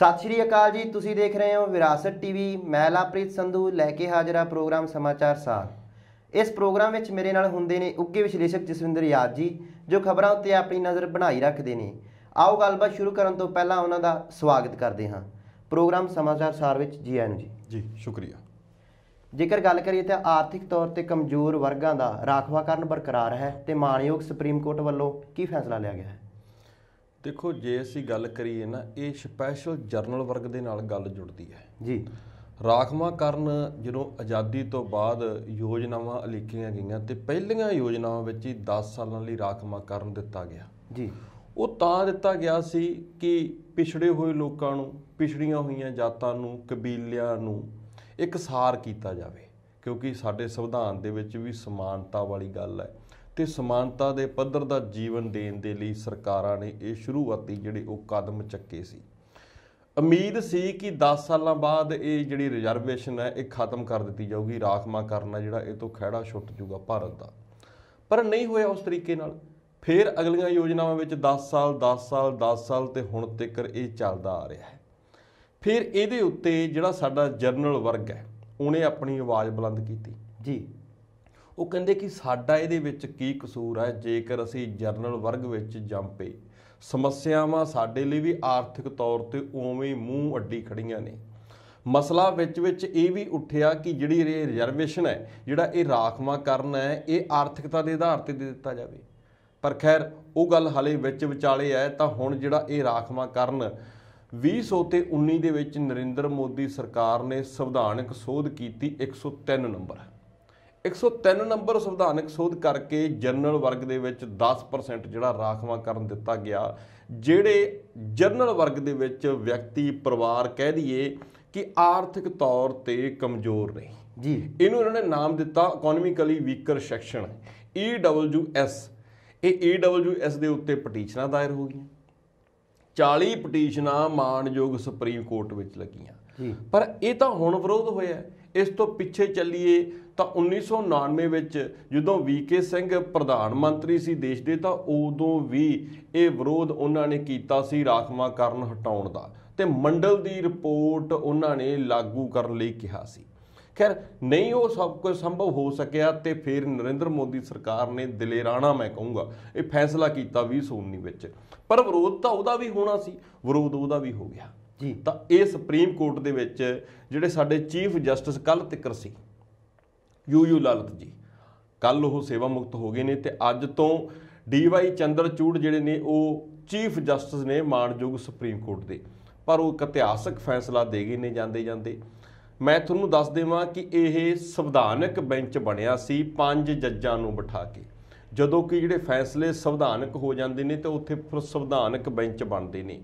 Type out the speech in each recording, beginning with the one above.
ਸਤਿ ਸ਼੍ਰੀ ਅਕਾਲ ਜੀ ਤੁਸੀਂ ਦੇਖ ਰਹੇ ਹੋ ਵਿਰਾਸਤ ਟੀਵੀ ਮੈਂ ਲਾਪ੍ਰੀਤ ਸੰਧੂ ਲੈ ਕੇ ਹਾਜ਼ਰਾ ਪ੍ਰੋਗਰਾਮ ਸਮਾਚਾਰ ਸਾਰ ਇਸ ਪ੍ਰੋਗਰਾਮ ਵਿੱਚ ਮੇਰੇ ਨਾਲ ਹੁੰਦੇ ਨੇ ਉੱਗੇ ਵਿਸ਼ਲੇਸ਼ਕ ਜਸਵਿੰਦਰ ਯਾਦ ਜੀ ਜੋ ਖਬਰਾਂ ਉੱਤੇ ਆਪਣੀ ਨਜ਼ਰ ਬਣਾਈ ਰੱਖਦੇ ਨੇ ਆਓ ਗੱਲਬਾਤ ਸ਼ੁਰੂ ਕਰਨ ਤੋਂ ਪਹਿਲਾਂ ਉਹਨਾਂ ਦਾ ਸਵਾਗਤ ਕਰਦੇ ਹਾਂ ਪ੍ਰੋਗਰਾਮ ਸਮਾਚਾਰ ਸਾਰ ਵਿੱਚ ਜੀ ਆਇਆਂ ਨੂੰ ਜੀ ਜੀ ਸ਼ੁਕਰੀਆ ਜੇਕਰ ਗੱਲ ਕਰੀਏ ਤਾਂ ਆਰਥਿਕ ਤੌਰ ਤੇ ਕਮਜ਼ੋਰ ਵਰਗਾਂ ਦਾ ਰਾਖਵਾਕਰਨ ਬਰਕਰਾਰ ਹੈ ਤੇ ਮਾਨਯੋਗ ਸੁਪਰੀਮ ਕੋਰਟ ਵੱਲੋਂ ਕੀ ਫੈਸਲਾ ਲਿਆ ਗਿਆ ਹੈ ਦੇਖੋ ਜੇ ਅਸੀਂ ਗੱਲ ਕਰੀਏ ਨਾ ਇਹ ਸਪੈਸ਼ਲ ਜਰਨਲ ਵਰਗ ਦੇ ਨਾਲ ਗੱਲ ਜੁੜਦੀ ਹੈ ਜੀ ਰਾਖਵਾ ਕਰਨ ਜਦੋਂ ਆਜ਼ਾਦੀ ਤੋਂ ਬਾਅਦ ਯੋਜਨਾਵਾਂ ਅਲੀਕੀਆਂ ਗਈਆਂ ਤੇ ਪਹਿਲੀਆਂ ਯੋਜਨਾਵਾਂ ਵਿੱਚ ਹੀ 10 ਸਾਲਾਂ ਲਈ ਰਾਖਵਾ ਕਰਨ ਦਿੱਤਾ ਗਿਆ ਜੀ ਉਹ ਤਾਂ ਦਿੱਤਾ ਗਿਆ ਸੀ ਕਿ ਪਿਛੜੇ ਹੋਏ ਲੋਕਾਂ ਨੂੰ ਪਿਛੜੀਆਂ ਹੋਈਆਂ ਜਾਤਾਂ ਨੂੰ ਕਬੀਲਿਆਂ ਨੂੰ ਇੱਕਸਾਰ ਕੀਤਾ ਜਾਵੇ ਕਿਉਂਕਿ ਸਾਡੇ ਸੰਵਿਧਾਨ ਦੇ ਵਿੱਚ ਵੀ ਸਮਾਨਤਾ ਵਾਲੀ ਗੱਲ ਹੈ ਤੇ ਸਮਾਨਤਾ ਦੇ ਪੱਧਰ ਦਾ ਜੀਵਨ ਦੇਣ ਦੇ ਲਈ ਸਰਕਾਰਾਂ ਨੇ ਇਹ ਸ਼ੁਰੂਆਤੀ ਜਿਹੜੇ ਉਹ ਕਦਮ ਚੱਕੇ ਸੀ ਉਮੀਦ ਸੀ ਕਿ 10 ਸਾਲਾਂ ਬਾਅਦ ਇਹ ਜਿਹੜੀ ਰਿਜ਼ਰਵੇਸ਼ਨ ਹੈ ਇਹ ਖਤਮ ਕਰ ਦਿੱਤੀ ਜਾਊਗੀ ਰਾਖਮਾ ਕਰਨਾ ਜਿਹੜਾ ਇਹ ਤੋਂ ਖਿਹੜਾ ਛੁੱਟ ਜਾਊਗਾ ਭਾਰਤ ਦਾ ਪਰ ਨਹੀਂ ਹੋਇਆ ਉਸ ਤਰੀਕੇ ਨਾਲ ਫਿਰ ਅਗਲੀਆਂ ਯੋਜਨਾਵਾਂ ਵਿੱਚ 10 ਸਾਲ 10 ਸਾਲ 10 ਸਾਲ ਤੇ ਹੁਣ ਤੱਕ ਇਹ ਚੱਲਦਾ ਆ ਰਿਹਾ ਹੈ ਫਿਰ ਇਹਦੇ ਉੱਤੇ ਜਿਹੜਾ ਸਾਡਾ ਜਰਨਲ ਵਰਗ ਹੈ ਉਹਨੇ ਆਪਣੀ ਆਵਾਜ਼ ਬੁਲੰਦ ਕੀਤੀ ਜੀ ਉਹ ਕਹਿੰਦੇ ਕਿ ਸਾਡਾ ਇਹਦੇ ਵਿੱਚ ਕੀ ਕਸੂਰ ਹੈ ਜੇਕਰ ਅਸੀਂ ਜਰਨਲ ਵਰਗ ਵਿੱਚ ਜੰਪੇ ਸਮੱਸਿਆਵਾਂ ਸਾਡੇ ਲਈ ਵੀ ਆਰਥਿਕ ਤੌਰ ਤੇ ਉਵੇਂ ਮੂੰਹ ਅੱਡੀ ਖੜੀਆਂ ਨੇ ਮਸਲਾ ਵਿੱਚ ਵਿੱਚ ਇਹ ਵੀ ਉੱਠਿਆ ਕਿ ਜਿਹੜੀ ਇਹ ਰਿਜ਼ਰਵੇਸ਼ਨ ਹੈ ਜਿਹੜਾ ਇਹ ਰਾਖਵਾ ਕਰਨਾ ਹੈ ਇਹ ਆਰਥਿਕਤਾ ਦੇ ਆਧਾਰ ਤੇ ਦੇ ਦਿੱਤਾ ਜਾਵੇ ਪਰ ਖੈਰ ਉਹ ਗੱਲ ਹਲੇ ਵਿੱਚ ਵਿਚਾਲੇ ਹੈ ਤਾਂ ਹੁਣ ਜਿਹੜਾ ਇਹ ਰਾਖਵਾ ਕਰਨ 20 ਤੇ 19 ਦੇ ਵਿੱਚ ਨਰਿੰਦਰ ਮੋਦੀ ਸਰਕਾਰ ਨੇ ਸੰਵਿਧਾਨਕ ਸੋਧ ਕੀਤੀ 103 ਨੰਬਰ 103 ਨੰਬਰ ਸੰਵਿਧਾਨਕ ਸੋਧ ਕਰਕੇ ਜਨਰਲ ਵਰਗ ਦੇ ਵਿੱਚ 10% ਜਿਹੜਾ ਰਾਖਵਾਂ ਕਰਨ ਦਿੱਤਾ ਗਿਆ ਜਿਹੜੇ ਜਨਰਲ ਵਰਗ ਦੇ ਵਿੱਚ ਵਿਅਕਤੀ ਪਰਿਵਾਰ ਕਹਿ ਦਈਏ ਕਿ ਆਰਥਿਕ ਤੌਰ ਤੇ ਕਮਜ਼ੋਰ ਨੇ ਜੀ ਇਹਨੂੰ ਇਹਨਾਂ ਨੇ ਨਾਮ ਦਿੱਤਾ ਇਕਨੋਮਿਕਲੀ ਵੀਕਰ ਸੈਕਸ਼ਨ EWS ਇਹ EWS ਦੇ ਉੱਤੇ ਪਟੀਸ਼ਨਾਂ ਦਾਇਰ ਹੋ ਗਈਆਂ 40 ਪਟੀਸ਼ਨਾਂ ਮਾਨਯੋਗ ਸੁਪਰੀਮ ਕੋਰਟ ਵਿੱਚ ਲੱਗੀਆਂ ਪਰ ਇਹ ਤਾਂ ਹੁਣ ਵਿਰੋਧ ਹੋਇਆ ਇਸ ਤੋਂ ਪਿੱਛੇ ਚੱਲੀਏ ਤਾਂ 1999 ਵਿੱਚ ਜਦੋਂ ਵੀਕੇ ਸਿੰਘ ਪ੍ਰਧਾਨ ਮੰਤਰੀ ਸੀ ਦੇਸ਼ ਦੇ ਤਾਂ ਉਦੋਂ ਵੀ ਇਹ ਵਿਰੋਧ ਉਹਨਾਂ ਨੇ ਕੀਤਾ ਸੀ ਰਾਖਵਾ ਕਰਨ ਹਟਾਉਣ ਦਾ ਤੇ ਮੰਡਲ ਦੀ ਰਿਪੋਰਟ ਉਹਨਾਂ ਨੇ ਲਾਗੂ ਕਰਨ ਲਈ ਕਿਹਾ ਸੀ ਖੈਰ ਨਹੀਂ ਉਹ ਸਭ ਕੁਝ ਸੰਭਵ ਹੋ ਸਕਿਆ ਤੇ ਫਿਰ ਨਰਿੰਦਰ ਮੋਦੀ ਸਰਕਾਰ ਨੇ ਦਿਲੇਰਾਣਾ ਮੈਂ ਕਹੂੰਗਾ ਇਹ ਫੈਸਲਾ ਕੀਤਾ 2019 ਵਿੱਚ ਪਰ ਵਿਰੋਧ ਤਾਂ ਉਹਦਾ ਵੀ ਹੋਣਾ ਸੀ ਵਿਰੋਧ ਉਹਦਾ ਵੀ ਹੋ ਗਿਆ ਜੀ ਤਾਂ ਇਹ ਸੁਪਰੀਮ ਕੋਰਟ ਦੇ ਵਿੱਚ ਜਿਹੜੇ ਸਾਡੇ ਚੀਫ ਜਸਟਿਸ ਕੱਲ ਤਿੱਕਰ ਸੀ ਯੂ ਯੂ ਲਾਲਤ ਜੀ ਕੱਲ ਉਹ ਸੇਵਾ ਮੁਕਤ ਹੋ ਗਏ ਨੇ ਤੇ ਅੱਜ ਤੋਂ ਡੀ ਵਾਈ ਚੰਦਰਚੂੜ ਜਿਹੜੇ ਨੇ ਉਹ ਚੀਫ ਜਸਟਿਸ ਨੇ ਮਾਣਯੋਗ ਸੁਪਰੀਮ ਕੋਰਟ ਦੇ ਪਰ ਉਹ ਇੱਕ ਇਤਿਹਾਸਕ ਫੈਸਲਾ ਦੇ ਗਏ ਨੇ ਜਾਂਦੇ ਜਾਂਦੇ ਮੈਂ ਤੁਹਾਨੂੰ ਦੱਸ ਦੇਵਾਂ ਕਿ ਇਹ ਸੰਵਿਧਾਨਕ ਬੈਂਚ ਬਣਿਆ ਸੀ ਪੰਜ ਜੱਜਾਂ ਨੂੰ ਬਿਠਾ ਕੇ ਜਦੋਂ ਕਿ ਜਿਹੜੇ ਫੈਸਲੇ ਸੰਵਿਧਾਨਕ ਹੋ ਜਾਂਦੇ ਨੇ ਤੇ ਉੱਥੇ ਫਿਰ ਸੰਵਿਧਾਨਕ ਬੈਂਚ ਬਣਦੇ ਨੇ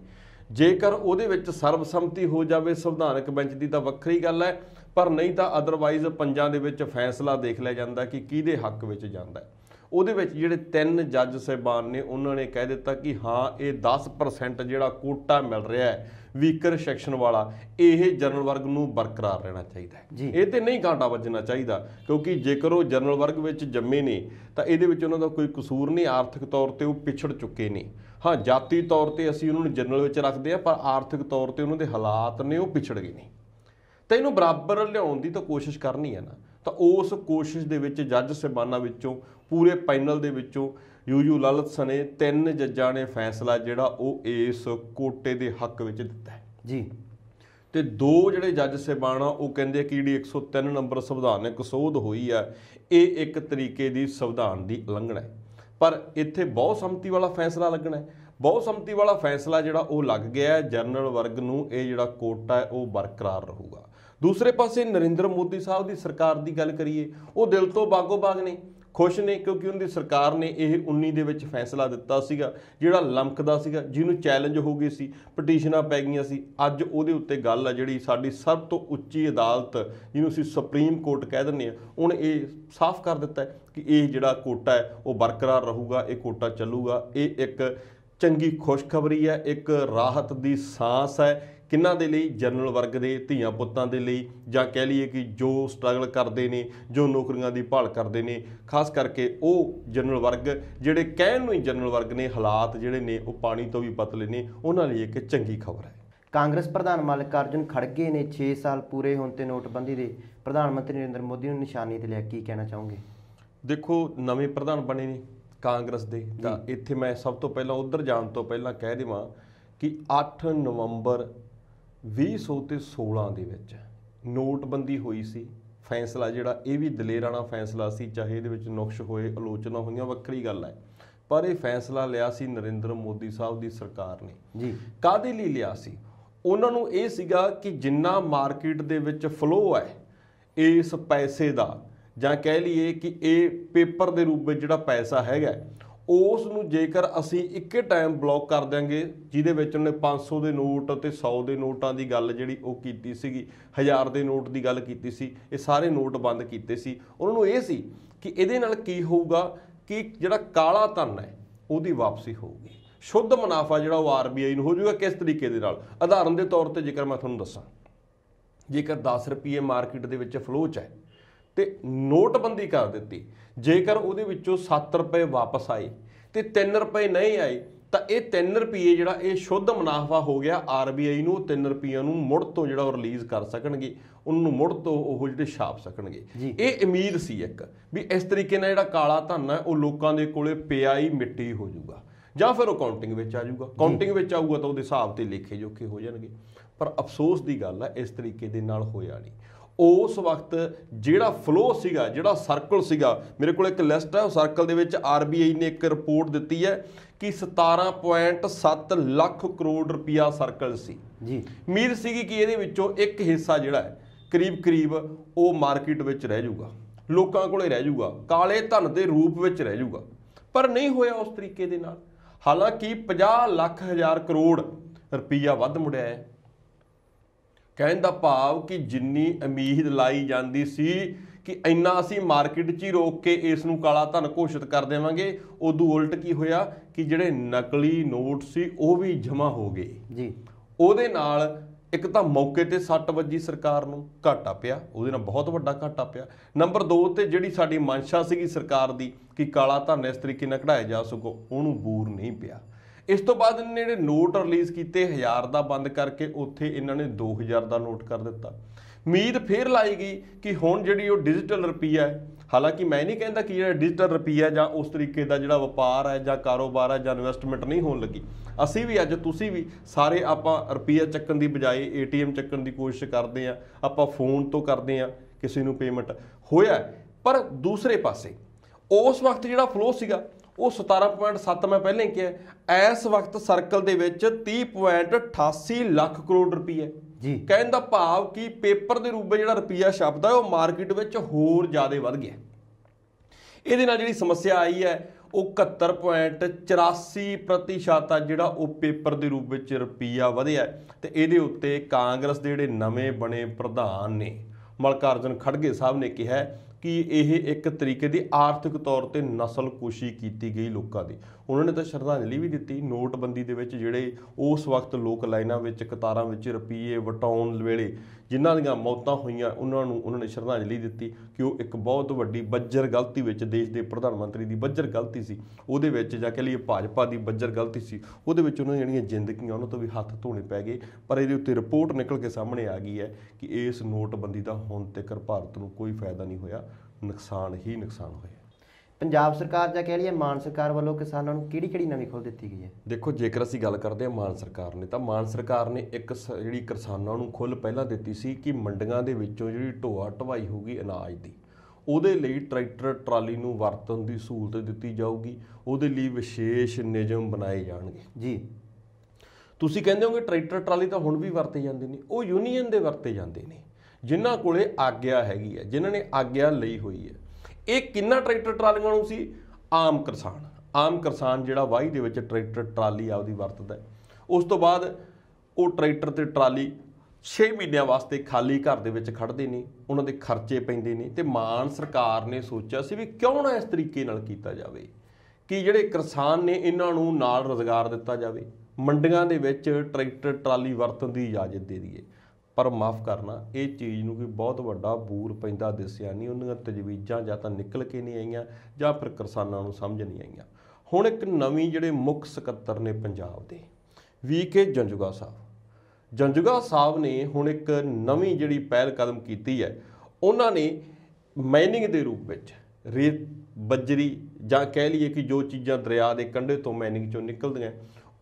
ਜੇਕਰ ਉਹਦੇ ਵਿੱਚ ਸਰਬਸੰਮਤੀ ਹੋ ਜਾਵੇ ਸੰਵਿਧਾਨਕ ਬੈਂਚ ਦੀ ਤਾਂ ਵੱਖਰੀ ਗੱਲ ਹੈ ਪਰ ਨਹੀਂ ਤਾਂ ਅਦਰਵਾਈਜ਼ ਪੰਜਾਂ ਦੇ ਵਿੱਚ ਫੈਸਲਾ ਦੇਖ ਲਿਆ ਜਾਂਦਾ ਕਿ ਕਿਹਦੇ ਹੱਕ ਵਿੱਚ ਜਾਂਦਾ ਉਹਦੇ ਵਿੱਚ ਜਿਹੜੇ ਤਿੰਨ ਜੱਜ ਸਹਿਬਾਨ ਨੇ ਉਹਨਾਂ ਨੇ ਕਹਿ ਦਿੱਤਾ ਕਿ ਹਾਂ ਇਹ 10% ਜਿਹੜਾ ਕੋਟਾ ਮਿਲ ਰਿਹਾ ਹੈ ਵੀਕਰ ਸੈਕਸ਼ਨ ਵਾਲਾ ਇਹ ਜਨਰਲ ਵਰਗ ਨੂੰ ਬਰਕਰਾਰ ਰਹਿਣਾ ਚਾਹੀਦਾ ਹੈ ਇਹ ਤੇ ਨਹੀਂ ਘਾਟਾ ਵੱਜਣਾ ਚਾਹੀਦਾ ਕਿਉਂਕਿ ਜੇਕਰ ਉਹ ਜਨਰਲ ਵਰਗ ਵਿੱਚ ਜੰਮੇ ਨੇ ਤਾਂ ਇਹਦੇ ਵਿੱਚ ਉਹਨਾਂ ਦਾ ਕੋਈ ਕਸੂਰ ਨਹੀਂ ਆਰਥਿਕ ਤੌਰ ਤੇ ਉਹ ਪਿਛੜ ਚੁੱਕੇ ਨੇ ਹਾਂ ਜਾਤੀ ਤੌਰ ਤੇ ਅਸੀਂ ਉਹਨਾਂ ਨੂੰ ਜਨਰਲ ਵਿੱਚ ਰੱਖਦੇ ਆ ਪਰ ਆਰਥਿਕ ਤੌਰ ਤੇ ਉਹਨਾਂ ਦੇ ਹਾਲਾਤ ਨੇ ਉਹ ਪਿਛੜ ਗਏ ਨੇ ਤਾਂ ਇਹਨੂੰ ਬਰਾਬਰ ਲਿਆਉਣ ਦੀ ਤਾਂ ਕੋਸ਼ਿਸ਼ ਕਰਨੀ ਹੈ ਨਾ ਤਾਂ ਉਸ ਕੋਸ਼ਿਸ਼ ਦੇ ਵਿੱਚ ਜੱਜ ਸਬਾਨਾ ਵਿੱਚੋਂ ਪੂਰੇ ਪੈਨਲ ਦੇ ਵਿੱਚੋਂ ਯੂਯੂ ਲਲਤ ਸਨੇ ਤਿੰਨ ਜੱਜਾਂ ਨੇ ਫੈਸਲਾ ਜਿਹੜਾ ਉਹ ਇਸ ਕੋਟੇ ਦੇ ਹੱਕ ਵਿੱਚ ਦਿੱਤਾ ਜੀ ਤੇ ਦੋ ਜਿਹੜੇ ਜੱਜ ਸਾਹਿਬਾਨ ਉਹ ਕਹਿੰਦੇ ਕਿ ਜਿਹੜੀ 103 ਨੰਬਰ ਸੰਵਿਧਾਨਿਕ ਸੋਧ ਹੋਈ ਆ ਇਹ ਇੱਕ ਤਰੀਕੇ ਦੀ ਸੰਵਿਧਾਨ ਦੀ ਉਲੰਘਣਾ ਹੈ ਪਰ ਇੱਥੇ ਬਹੁਤ ਸੰਮਤੀ ਵਾਲਾ ਫੈਸਲਾ ਲੱਗਣਾ ਹੈ ਬਹੁਤ ਸੰਮਤੀ ਵਾਲਾ ਫੈਸਲਾ ਜਿਹੜਾ ਉਹ ਲੱਗ ਗਿਆ ਜਨਰਲ ਵਰਗ ਨੂੰ ਇਹ ਜਿਹੜਾ ਕੋਟਾ ਹੈ ਉਹ ਬਰਕਰਾਰ ਰਹੂਗਾ ਦੂਸਰੇ ਪਾਸੇ ਨਰਿੰਦਰ ਮੋਦੀ ਸਾਹਿਬ ਦੀ ਸਰਕਾਰ ਦੀ ਗੱਲ ਕਰੀਏ ਉਹ ਦਿਲ ਤੋਂ ਬਾਗੋ ਬਾਗ ਨੇ ਖੁਸ਼ ਨੇ ਕਿਉਂਕਿ ਉਹਨਾਂ ਦੀ ਸਰਕਾਰ ਨੇ ਇਹ 19 ਦੇ ਵਿੱਚ ਫੈਸਲਾ ਦਿੱਤਾ ਸੀਗਾ ਜਿਹੜਾ ਲੰਮਕਦਾ ਸੀਗਾ ਜਿਹਨੂੰ ਚੈਲੰਜ ਹੋ ਗਈ ਸੀ ਪਟੀਸ਼ਨਾਂ ਪੈ ਗਈਆਂ ਸੀ ਅੱਜ ਉਹਦੇ ਉੱਤੇ ਗੱਲ ਆ ਜਿਹੜੀ ਸਾਡੀ ਸਭ ਤੋਂ ਉੱਚੀ ਅਦਾਲਤ ਜਿਹਨੂੰ ਅਸੀਂ ਸੁਪਰੀਮ ਕੋਰਟ ਕਹਿ ਦਿੰਦੇ ਆ ਉਹਨੇ ਇਹ ਸਾਫ਼ ਕਰ ਦਿੱਤਾ ਕਿ ਇਹ ਜਿਹੜਾ ਕੋਟਾ ਹੈ ਉਹ ਬਰਕਰਾਰ ਰਹੂਗਾ ਇਹ ਕੋਟਾ ਚੱਲੂਗਾ ਇਹ ਇੱਕ ਚੰਗੀ ਖੁਸ਼ਖਬਰੀ ਹੈ ਇੱਕ ਰਾਹਤ ਦੀ ਸਾਹ ਹੈ ਕਿੰਨਾ ਦੇ ਲਈ ਜਨਰਲ ਵਰਗ ਦੇ ਧੀਆਂ ਪੁੱਤਾਂ ਦੇ ਲਈ ਜਾਂ ਕਹਿ ਲਈਏ ਕਿ ਜੋ ਸਟਰਗਲ ਕਰਦੇ ਨੇ ਜੋ ਨੌਕਰੀਆਂ ਦੀ ਭਾਲ ਕਰਦੇ ਨੇ ਖਾਸ ਕਰਕੇ ਉਹ ਜਨਰਲ ਵਰਗ ਜਿਹੜੇ ਕਹਿਣ ਨੂੰ ਹੀ ਜਨਰਲ ਵਰਗ ਨੇ ਹਾਲਾਤ ਜਿਹੜੇ ਨੇ ਉਹ ਪਾਣੀ ਤੋਂ ਵੀ ਪਤਲੇ ਨੇ ਉਹਨਾਂ ਲਈ ਇੱਕ ਚੰਗੀ ਖਬਰ ਹੈ ਕਾਂਗਰਸ ਪ੍ਰਧਾਨ ਮਲਕਾਰਜੁਨ ਖੜਗੇ ਨੇ 6 ਸਾਲ ਪੂਰੇ ਹੋਣ ਤੇ ਨੋਟਬੰਦੀ ਦੇ ਪ੍ਰਧਾਨ ਮੰਤਰੀ ਨਰਿੰਦਰ ਮੋਦੀ ਨੂੰ ਨਿਸ਼ਾਨੀ ਤੇ ਲਿਆ ਕੀ ਕਹਿਣਾ ਚਾਹੋਗੇ ਦੇਖੋ ਨਵੇਂ ਪ੍ਰਧਾਨ ਬਣੇ ਨੇ ਕਾਂਗਰਸ ਦੇ ਤਾਂ ਇੱਥੇ ਮੈਂ ਸਭ ਤੋਂ ਪਹਿਲਾਂ ਉਧਰ ਜਾਣ ਤੋਂ ਪਹਿਲਾਂ ਕਹਿ ਦੇਵਾਂ ਕਿ 8 ਨਵੰਬਰ 2000 ਤੇ 16 ਦੇ ਵਿੱਚ ਨੋਟਬੰਦੀ ਹੋਈ ਸੀ ਫੈਸਲਾ ਜਿਹੜਾ ਇਹ ਵੀ ਦਲੇਰਾਣਾ ਫੈਸਲਾ ਸੀ ਚਾਹੇ ਇਹਦੇ ਵਿੱਚ ਨੁਕਸ਼ ਹੋਏ ਆਲੋਚਨਾ ਹੋਈਆਂ ਵੱਖਰੀ ਗੱਲ ਹੈ ਪਰ ਇਹ ਫੈਸਲਾ ਲਿਆ ਸੀ ਨਰਿੰਦਰ ਮੋਦੀ ਸਾਹਿਬ ਦੀ ਸਰਕਾਰ ਨੇ ਜੀ ਕਾਦੇ ਲਈ ਲਿਆ ਸੀ ਉਹਨਾਂ ਨੂੰ ਇਹ ਸੀਗਾ ਕਿ ਜਿੰਨਾ ਮਾਰਕੀਟ ਦੇ ਵਿੱਚ ਫਲੋ ਹੈ ਇਸ ਪੈਸੇ ਦਾ ਜਾਂ ਕਹਿ ਲਈਏ ਕਿ ਇਹ ਪੇਪਰ ਦੇ ਰੂਪ ਵਿੱਚ ਜਿਹੜਾ ਪੈਸਾ ਹੈਗਾ ਉਸ ਨੂੰ ਜੇਕਰ ਅਸੀਂ ਇੱਕੇ ਟਾਈਮ ਬਲੌਕ ਕਰ ਦਿਆਂਗੇ ਜਿਹਦੇ ਵਿੱਚ ਉਹਨੇ 500 ਦੇ ਨੋਟ ਤੇ 100 ਦੇ ਨੋਟਾਂ ਦੀ ਗੱਲ ਜਿਹੜੀ ਉਹ ਕੀਤੀ ਸੀਗੀ 1000 ਦੇ ਨੋਟ ਦੀ ਗੱਲ ਕੀਤੀ ਸੀ ਇਹ ਸਾਰੇ ਨੋਟ ਬੰਦ ਕੀਤੇ ਸੀ ਉਹਨਾਂ ਨੂੰ ਇਹ ਸੀ ਕਿ ਇਹਦੇ ਨਾਲ ਕੀ ਹੋਊਗਾ ਕਿ ਜਿਹੜਾ ਕਾਲਾ ਧਨ ਹੈ ਉਹਦੀ ਵਾਪਸੀ ਹੋਊਗੀ ਸ਼ੁੱਧ ਮੁਨਾਫਾ ਜਿਹੜਾ ਉਹ ਆਰਬੀਆਈ ਨੂੰ ਹੋ ਜਾਊਗਾ ਕਿਸ ਤਰੀਕੇ ਦੇ ਨਾਲ ਆਧਾਰਨ ਦੇ ਤੌਰ ਤੇ ਜੇਕਰ ਮੈਂ ਤੁਹਾਨੂੰ ਦੱਸਾਂ ਜੇਕਰ 10 ਰੁਪਏ ਮਾਰਕੀਟ ਦੇ ਵਿੱਚ ਫਲੋ ਚ ਹੈ ਤੇ ਨੋਟਬੰਦੀ ਕਰ ਦਿੱਤੀ ਜੇਕਰ ਉਹਦੇ ਵਿੱਚੋਂ 7 ਰੁਪਏ ਵਾਪਸ ਆਏ ਤੇ 3 ਰੁਪਏ ਨਹੀਂ ਆਏ ਤਾਂ ਇਹ 3 ਰੁਪਏ ਜਿਹੜਾ ਇਹ ਸ਼ੁੱਧ ਮੁਨਾਫਾ ਹੋ ਗਿਆ ਆਰਬੀਆਈ ਨੂੰ 3 ਰੁਪਈਆ ਨੂੰ ਮੁੜ ਤੋਂ ਜਿਹੜਾ ਉਹ ਰਿਲੀਜ਼ ਕਰ ਸਕਣਗੇ ਉਹਨੂੰ ਮੁੜ ਤੋਂ ਉਹ ਜਿਹੜੇ ਛਾਪ ਸਕਣਗੇ ਇਹ ਉਮੀਦ ਸੀ ਇੱਕ ਵੀ ਇਸ ਤਰੀਕੇ ਨਾਲ ਜਿਹੜਾ ਕਾਲਾ ਧਨ ਹੈ ਉਹ ਲੋਕਾਂ ਦੇ ਕੋਲੇ ਪਿਆ ਹੀ ਮਿੱਟੀ ਹੋ ਜਾਊਗਾ ਜਾਂ ਫਿਰ ਉਹ ਕਾਊਂਟਿੰਗ ਵਿੱਚ ਆ ਜਾਊਗਾ ਕਾਊਂਟਿੰਗ ਵਿੱਚ ਆਊਗਾ ਤਾਂ ਉਹਦੇ ਹਿਸਾਬ ਤੇ ਲੇਖੇ ਜੋਖੇ ਹੋ ਜਾਣਗੇ ਪਰ ਅਫਸੋਸ ਦੀ ਗੱਲ ਹੈ ਇਸ ਤਰੀਕੇ ਦੇ ਨਾਲ ਹੋਇਆ ਨਹੀਂ ਉਸ ਵਕਤ ਜਿਹੜਾ ਫਲੋ ਸੀਗਾ ਜਿਹੜਾ ਸਰਕਲ ਸੀਗਾ ਮੇਰੇ ਕੋਲ ਇੱਕ ਲਿਸਟ ਹੈ ਉਹ ਸਰਕਲ ਦੇ ਵਿੱਚ ਆਰਬੀਆਈ ਨੇ ਇੱਕ ਰਿਪੋਰਟ ਦਿੱਤੀ ਹੈ ਕਿ 17.7 ਲੱਖ ਕਰੋੜ ਰੁਪਇਆ ਸਰਕਲ ਸੀ ਜੀ ਉਮੀਦ ਸੀਗੀ ਕਿ ਇਹਦੇ ਵਿੱਚੋਂ ਇੱਕ ਹਿੱਸਾ ਜਿਹੜਾ ਹੈ ਕਰੀਬ ਕਰੀਬ ਉਹ ਮਾਰਕੀਟ ਵਿੱਚ ਰਹਿ ਜਾਊਗਾ ਲੋਕਾਂ ਕੋਲੇ ਰਹਿ ਜਾਊਗਾ ਕਾਲੇ ਧਨ ਦੇ ਰੂਪ ਵਿੱਚ ਰਹਿ ਜਾਊਗਾ ਪਰ ਨਹੀਂ ਹੋਇਆ ਉਸ ਤਰੀਕੇ ਦੇ ਨਾਲ ਹਾਲਾਂਕਿ 50 ਲੱਖ ਹਜ਼ਾਰ ਕਰੋੜ ਰੁਪਇਆ ਵੱਧ ਮੁੜਿਆ ਹੈ ਕਹਿਣ ਦਾ ਭਾਵ ਕਿ ਜਿੰਨੀ ਉਮੀਦ ਲਾਈ ਜਾਂਦੀ ਸੀ ਕਿ ਇੰਨਾ ਅਸੀਂ ਮਾਰਕੀਟ 'ਚ ਹੀ ਰੋਕ ਕੇ ਇਸ ਨੂੰ ਕਾਲਾ ਧਨ ਘੋਸ਼ਿਤ ਕਰ ਦੇਵਾਂਗੇ ਉਦੋਂ ਉਲਟ ਕੀ ਹੋਇਆ ਕਿ ਜਿਹੜੇ ਨਕਲੀ ਨੋਟ ਸੀ ਉਹ ਵੀ ਜਮ੍ਹਾਂ ਹੋ ਗਏ ਜੀ ਉਹਦੇ ਨਾਲ ਇੱਕ ਤਾਂ ਮੌਕੇ ਤੇ ਸੱਟ ਵੱਜੀ ਸਰਕਾਰ ਨੂੰ ਘਾਟਾ ਪਿਆ ਉਹਦੇ ਨਾਲ ਬਹੁਤ ਵੱਡਾ ਘਾਟਾ ਪਿਆ ਨੰਬਰ 2 ਤੇ ਜਿਹੜੀ ਸਾਡੀ ਮਨਸ਼ਾ ਸੀਗੀ ਸਰਕਾਰ ਦੀ ਕਿ ਕਾਲਾ ਧਨ ਇਸ ਤਰੀਕੇ ਨਾਲ ਕਢਾਇਆ ਜਾ ਸਕੋ ਉਹਨੂੰ ਬੂਰ ਨਹੀਂ ਪਿਆ ਇਸ ਤੋਂ ਬਾਅਦ ਇਹਨਾਂ ਨੇ ਜਿਹੜੇ ਨੋਟ ਰਿਲੀਜ਼ ਕੀਤੇ 1000 ਦਾ ਬੰਦ ਕਰਕੇ ਉੱਥੇ ਇਹਨਾਂ ਨੇ 2000 ਦਾ ਨੋਟ ਕਰ ਦਿੱਤਾ ਉਮੀਦ ਫੇਰ ਲਾਈ ਗਈ ਕਿ ਹੁਣ ਜਿਹੜੀ ਉਹ ਡਿਜੀਟਲ ਰੁਪਈਆ ਹੈ ਹਾਲਾਂਕਿ ਮੈਂ ਨਹੀਂ ਕਹਿੰਦਾ ਕਿ ਜਿਹੜਾ ਡਿਜੀਟਲ ਰੁਪਈਆ ਜਾਂ ਉਸ ਤਰੀਕੇ ਦਾ ਜਿਹੜਾ ਵਪਾਰ ਹੈ ਜਾਂ ਕਾਰੋਬਾਰ ਹੈ ਜਾਂ ਇਨਵੈਸਟਮੈਂਟ ਨਹੀਂ ਹੋਣ ਲੱਗੀ ਅਸੀਂ ਵੀ ਅੱਜ ਤੁਸੀਂ ਵੀ ਸਾਰੇ ਆਪਾਂ ਰੁਪਈਆ ਚੱਕਣ ਦੀ ਬਜਾਏ ਏਟੀਐਮ ਚੱਕਣ ਦੀ ਕੋਸ਼ਿਸ਼ ਕਰਦੇ ਆ ਆਪਾਂ ਫੋਨ ਤੋਂ ਕਰਦੇ ਆ ਕਿਸੇ ਨੂੰ ਪੇਮੈਂਟ ਹੋਇਆ ਪਰ ਦੂਸਰੇ ਪਾਸੇ ਉਸ ਵਕਤ ਜਿਹੜਾ ਫਲੋ ਸੀਗਾ ਉਹ 17.7 ਮੈਂ ਪਹਿਲਾਂ ਹੀ ਕਿਹਾ ਇਸ ਵਕਤ ਸਰਕਲ ਦੇ ਵਿੱਚ 30.88 ਲੱਖ ਕਰੋੜ ਰੁਪਏ ਜੀ ਕਹਿਣ ਦਾ ਭਾਵ ਕਿ ਪੇਪਰ ਦੇ ਰੂਪ ਵਿੱਚ ਜਿਹੜਾ ਰੁਪਿਆ ਛਪਦਾ ਉਹ ਮਾਰਕੀਟ ਵਿੱਚ ਹੋਰ ਜ਼ਿਆਦਾ ਵੱਧ ਗਿਆ ਇਹਦੇ ਨਾਲ ਜਿਹੜੀ ਸਮੱਸਿਆ ਆਈ ਹੈ ਉਹ 71.84% ਜਿਹੜਾ ਉਹ ਪੇਪਰ ਦੇ ਰੂਪ ਵਿੱਚ ਰੁਪਿਆ ਵਧਿਆ ਤੇ ਇਹਦੇ ਉੱਤੇ ਕਾਂਗਰਸ ਦੇ ਜਿਹੜੇ ਨਵੇਂ ਬਣੇ ਪ੍ਰਧਾਨ ਨੇ ਮਲਕਾਰਜਨ ਖੜਗੇ ਸਾਹਿਬ ਨੇ ਕਿਹਾ ਕਿ ਇਹ ਇੱਕ ਤਰੀਕੇ ਦੀ ਆਰਥਿਕ ਤੌਰ ਤੇ ਨਸਲ ਕੁਸ਼ੀ ਕੀਤੀ ਗਈ ਲੋਕਾਂ ਦੀ ਉਹਨਾਂ ਨੇ ਤਾਂ ਸ਼ਰਧਾਂਜਲੀ ਵੀ ਦਿੱਤੀ ਨੋਟਬੰਦੀ ਦੇ ਵਿੱਚ ਜਿਹੜੇ ਉਸ ਵਕਤ ਲੋਕ ਲਾਈਨਾਂ ਵਿੱਚ ਕਤਾਰਾਂ ਵਿੱਚ ਰੁਪਏ ਵਟਾਉਣ ਵੇਲੇ ਜਿਨ੍ਹਾਂ ਦੀਆਂ ਮੌਤਾਂ ਹੋਈਆਂ ਉਹਨਾਂ ਨੂੰ ਉਹਨਾਂ ਨੇ ਸ਼ਰਧਾਂਜਲੀ ਦਿੱਤੀ ਕਿ ਉਹ ਇੱਕ ਬਹੁਤ ਵੱਡੀ ਬੱਜਰ ਗਲਤੀ ਵਿੱਚ ਦੇਸ਼ ਦੇ ਪ੍ਰਧਾਨ ਮੰਤਰੀ ਦੀ ਬੱਜਰ ਗਲਤੀ ਸੀ ਉਹਦੇ ਵਿੱਚ ਜਾ ਕੇ ਲਈ ਭਾਜਪਾ ਦੀ ਬੱਜਰ ਗਲਤੀ ਸੀ ਉਹਦੇ ਵਿੱਚ ਉਹਨਾਂ ਜਿਹੜੀਆਂ ਜ਼ਿੰਦਗੀਆਂ ਉਹਨਾਂ ਤੋਂ ਵੀ ਹੱਥ ਧੋਣੇ ਪੈ ਗਏ ਪਰ ਇਹਦੇ ਉੱਤੇ ਰਿਪੋਰਟ ਨਿਕਲ ਕੇ ਸਾਹਮਣੇ ਆ ਗਈ ਹੈ ਕਿ ਇਸ ਨੋਟਬੰਦੀ ਦਾ ਹੁਣ ਤੱਕ ਭਾਰਤ ਨੂੰ ਕੋਈ ਫਾਇਦਾ ਨਹੀਂ ਹੋਇਆ ਨੁਕਸਾਨ ਹੀ ਨੁਕਸਾਨ ਹੋਇਆ ਪੰਜਾਬ ਸਰਕਾਰ ਜਾਂ ਕਹਿ ਲਈਏ ਮਾਨ ਸਰਕਾਰ ਵੱਲੋਂ ਕਿਸਾਨਾਂ ਨੂੰ ਕਿਹੜੀ-ਕਿਹੜੀ ਨਵੀਂ ਖੋਲ ਦਿੱਤੀ ਗਈ ਹੈ ਦੇਖੋ ਜੇਕਰ ਅਸੀਂ ਗੱਲ ਕਰਦੇ ਹਾਂ ਮਾਨ ਸਰਕਾਰ ਨੇ ਤਾਂ ਮਾਨ ਸਰਕਾਰ ਨੇ ਇੱਕ ਜਿਹੜੀ ਕਿਸਾਨਾਂ ਨੂੰ ਖੁੱਲ ਪਹਿਲਾਂ ਦਿੱਤੀ ਸੀ ਕਿ ਮੰਡੀਆਂ ਦੇ ਵਿੱਚੋਂ ਜਿਹੜੀ ਢੋਆ ਢਵਾਈ ਹੋਊਗੀ ਅਨਾਜ ਦੀ ਉਹਦੇ ਲਈ ਟਰੈਕਟਰ ਟਰਾਲੀ ਨੂੰ ਵਰਤਣ ਦੀ ਸਹੂਲਤ ਦਿੱਤੀ ਜਾਊਗੀ ਉਹਦੇ ਲਈ ਵਿਸ਼ੇਸ਼ ਨਿਯਮ ਬਣਾਏ ਜਾਣਗੇ ਜੀ ਤੁਸੀਂ ਕਹਿੰਦੇ ਹੋਗੇ ਟਰੈਕਟਰ ਟਰਾਲੀ ਤਾਂ ਹੁਣ ਵੀ ਵਰਤੇ ਜਾਂਦੇ ਨੇ ਉਹ ਯੂਨੀਅਨ ਦੇ ਵਰਤੇ ਜਾਂਦੇ ਨੇ ਜਿਨ੍ਹਾਂ ਕੋਲੇ ਆਗਿਆ ਹੈਗੀ ਹੈ ਜਿਨ੍ਹਾਂ ਨੇ ਆਗਿਆ ਲਈ ਹੋਈ ਹੈ ਇਹ ਕਿੰਨਾ ਟਰੈਕਟਰ ਟਰਾਲੀਆਂ ਨੂੰ ਸੀ ਆਮ ਕਿਸਾਨ ਆਮ ਕਿਸਾਨ ਜਿਹੜਾ ਵਾਹੀ ਦੇ ਵਿੱਚ ਟਰੈਕਟਰ ਟਰਾਲੀ ਆਪਦੀ ਵਰਤਦਾ ਉਸ ਤੋਂ ਬਾਅਦ ਉਹ ਟਰੈਕਟਰ ਤੇ ਟਰਾਲੀ 6 ਮਹੀਨਿਆਂ ਵਾਸਤੇ ਖਾਲੀ ਘਰ ਦੇ ਵਿੱਚ ਖੜਦੇ ਨੇ ਉਹਨਾਂ ਦੇ ਖਰਚੇ ਪੈਂਦੇ ਨੇ ਤੇ ਮਾਨ ਸਰਕਾਰ ਨੇ ਸੋਚਿਆ ਸੀ ਵੀ ਕਿਉਂ ਨਾ ਇਸ ਤਰੀਕੇ ਨਾਲ ਕੀਤਾ ਜਾਵੇ ਕਿ ਜਿਹੜੇ ਕਿਸਾਨ ਨੇ ਇਹਨਾਂ ਨੂੰ ਨਾਲ ਰੋਜ਼ਗਾਰ ਦਿੱਤਾ ਜਾਵੇ ਮੰਡੀਆਂ ਦੇ ਵਿੱਚ ਟਰੈਕਟਰ ਟਰਾਲੀ ਵਰਤਣ ਦੀ ਇਜਾਜ਼ਤ ਦੇ ਦਈਏ ਪਰ ਮਾਫ ਕਰਨਾ ਇਹ ਚੀਜ਼ ਨੂੰ ਵੀ ਬਹੁਤ ਵੱਡਾ ਬੂਰ ਪੈਂਦਾ ਦਿਸਿਆ ਨਹੀਂ ਉਹਨਾਂ ਤਜਵੀਜ਼ਾਂ ਜਾਂ ਤਾਂ ਨਿਕਲ ਕੇ ਨਹੀਂ ਆਈਆਂ ਜਾਂ ਫਿਰ ਕਿਸਾਨਾਂ ਨੂੰ ਸਮਝ ਨਹੀਂ ਆਈਆਂ ਹੁਣ ਇੱਕ ਨਵੀਂ ਜਿਹੜੇ ਮੁੱਖ ਸਕੱਤਰ ਨੇ ਪੰਜਾਬ ਦੇ ਵੀਕੇ ਜੰਜੂਗਾ ਸਾਹਿਬ ਜੰਜੂਗਾ ਸਾਹਿਬ ਨੇ ਹੁਣ ਇੱਕ ਨਵੀਂ ਜਿਹੜੀ ਪਹਿਲ ਕਦਮ ਕੀਤੀ ਹੈ ਉਹਨਾਂ ਨੇ ਮਾਈਨਿੰਗ ਦੇ ਰੂਪ ਵਿੱਚ ਰੇਤ ਬੱਜਰੀ ਜਾਂ ਕਹਿ ਲਈਏ ਕਿ ਜੋ ਚੀਜ਼ਾਂ ਦਰਿਆ ਦੇ ਕੰਢੇ ਤੋਂ ਮਾਈਨਿੰਗ ਚੋਂ ਨਿਕਲਦੀਆਂ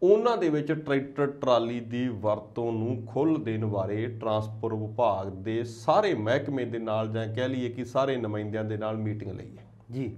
ਉਹਨਾਂ ਦੇ ਵਿੱਚ ਟਰੈਕਟਰ ਟਰਾਲੀ ਦੀ ਵਰਤੋਂ ਨੂੰ ਖੁੱਲ੍ਹ ਦੇਣ ਬਾਰੇ ਟਰਾਂਸਪੋਰਟ ਵਿਭਾਗ ਦੇ ਸਾਰੇ ਮਹਿਕਮੇ ਦੇ ਨਾਲ ਜਾਂ ਕਹਿ ਲਈਏ ਕਿ ਸਾਰੇ ਨੁਮਾਇੰਦਿਆਂ ਦੇ ਨਾਲ ਮੀਟਿੰਗ ਲਈ ਹੈ ਜੀ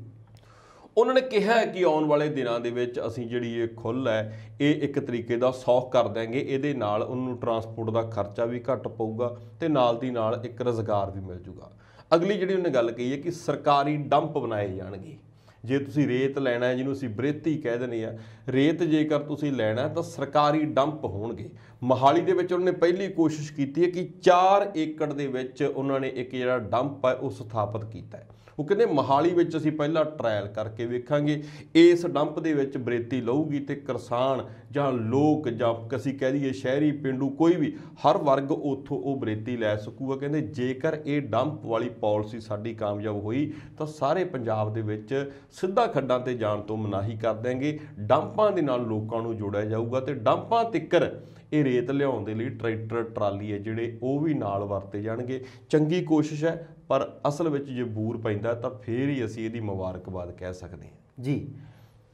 ਉਹਨਾਂ ਨੇ ਕਿਹਾ ਕਿ ਆਉਣ ਵਾਲੇ ਦਿਨਾਂ ਦੇ ਵਿੱਚ ਅਸੀਂ ਜਿਹੜੀ ਇਹ ਖੁੱਲ ਹੈ ਇਹ ਇੱਕ ਤਰੀਕੇ ਦਾ ਸੌਖ ਕਰ ਦਾਂਗੇ ਇਹਦੇ ਨਾਲ ਉਹਨੂੰ ਟਰਾਂਸਪੋਰਟ ਦਾ ਖਰਚਾ ਵੀ ਘੱਟ ਪਊਗਾ ਤੇ ਨਾਲ ਦੀ ਨਾਲ ਇੱਕ ਰੋਜ਼ਗਾਰ ਵੀ ਮਿਲ ਜੂਗਾ ਅਗਲੀ ਜਿਹੜੀ ਉਹਨੇ ਗੱਲ ਕਹੀ ਹੈ ਕਿ ਸਰਕਾਰੀ ਡੰਪ ਬਣਾਏ ਜਾਣਗੇ ਜੇ ਤੁਸੀਂ ਰੇਤ ਲੈਣਾ ਹੈ ਜਿਹਨੂੰ ਅਸੀਂ ਬ੍ਰੇਤੀ ਕਹਿ ਦਿੰਦੇ ਆ ਰੇਤ ਜੇਕਰ ਤੁਸੀਂ ਲੈਣਾ ਤਾਂ ਸਰਕਾਰੀ ਡੰਪ ਹੋਣਗੇ ਮਹਾਲੀ ਦੇ ਵਿੱਚ ਉਹਨਾਂ ਨੇ ਪਹਿਲੀ ਕੋਸ਼ਿਸ਼ ਕੀਤੀ ਹੈ ਕਿ 4 ਏਕੜ ਦੇ ਵਿੱਚ ਉਹਨਾਂ ਨੇ ਇੱਕ ਜਿਹੜਾ ਡੰਪ ਹੈ ਉਹ ਸਥਾਪਿਤ ਕੀਤਾ ਹੈ ਉਹ ਕਹਿੰਦੇ ਮਹਾਲੀ ਵਿੱਚ ਅਸੀਂ ਪਹਿਲਾਂ ਟ੍ਰਾਇਲ ਕਰਕੇ ਵੇਖਾਂਗੇ ਇਸ ਡੰਪ ਦੇ ਵਿੱਚ ਬਰੇਤੀ ਲਊਗੀ ਤੇ ਕਿਸਾਨ ਜਾਂ ਲੋਕ ਜਾਂ ਅਸੀਂ ਕਹਿ ਲਈਏ ਸ਼ਹਿਰੀ ਪਿੰਡੂ ਕੋਈ ਵੀ ਹਰ ਵਰਗ ਉਥੋਂ ਉਹ ਬਰੇਤੀ ਲੈ ਸਕੂਗਾ ਕਹਿੰਦੇ ਜੇਕਰ ਇਹ ਡੰਪ ਵਾਲੀ ਪਾਲਿਸੀ ਸਾਡੀ ਕਾਮਯਾਬ ਹੋਈ ਤਾਂ ਸਾਰੇ ਪੰਜਾਬ ਦੇ ਵਿੱਚ ਸਿੱਧਾ ਖੱਡਾਂ ਤੇ ਜਾਣ ਤੋਂ ਮਨਾਹੀ ਕਰ ਦੇਣਗੇ ਡੰਪਾਂ ਦੇ ਨਾਲ ਲੋਕਾਂ ਨੂੰ ਜੋੜਿਆ ਜਾਊਗਾ ਤੇ ਡੰਪਾਂ ਤਿੱਕਰ ਇਹ ਰੇਤ ਲਿਆਉਣ ਦੇ ਲਈ ਟਰੈਕਟਰ ਟਰਾਲੀ ਹੈ ਜਿਹੜੇ ਉਹ ਵੀ ਨਾਲ ਵਰਤੇ ਜਾਣਗੇ ਚੰਗੀ ਕੋਸ਼ਿਸ਼ ਹੈ ਪਰ ਅਸਲ ਵਿੱਚ ਜੇ ਬੂਰ ਪੈਂਦਾ ਤਾਂ ਫੇਰ ਹੀ ਅਸੀਂ ਇਹਦੀ ਮੁਬਾਰਕਬਾਦ ਕਹਿ ਸਕਦੇ ਹਾਂ ਜੀ